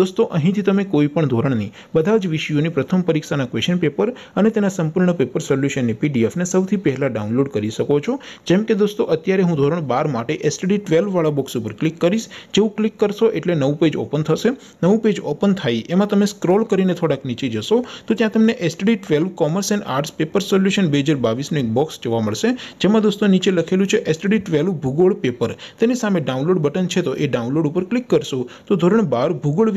દોસ્તો અહીંથી તમે કોઈપણ ધોરણની બધા જ વિષયોની પ્રથમ પરીક્ષાના ક્વેશ્ચન પેપર અને તેના સંપૂર્ણ પેપર સોલ્યુશનની પીડીએફને સૌથી પહેલાં ડાઉનલોડ કરી શકો છો જેમ કે દોસ્તો અત્યારે હું ધોરણ બાર માટે એસટીડી ટ્વેલ્વવાળા બોક્સ ઉપર ક્લિક કરીશ જેવું ક્લિક કરશો એટલે નવું પેજ ઓપન થશે નવું પેજ ઓપન થાય એમાં તમે સ્ક્રોલ કરીને થોડાક નીચે જશો તો ત્યાં તમને STD twelve commerce and arts paper solution બે હજાર બાવીસનું એક બોક્સ જોવા મળશે જેમાં દોસ્તો નીચે લખેલું છે એસટીડી ટ્વેલ્વ ભૂગોળ પેપર તેની સામે ડાઉનલોડ બટન છે તો એ ડાઉનલોડ ઉપર ક્લિક કરશો તો ધોરણ બાર ભૂગોળ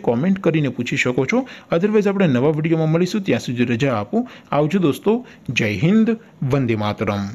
कमेंट કરીને પૂછી શકો છો અધરવાઇઝ આપણે નવા વિડિયોમાં મળીશું ત્યાં સુધી જવાબ આપું આવજો દોસ્તો જય હિન્દ વંદે માતરમ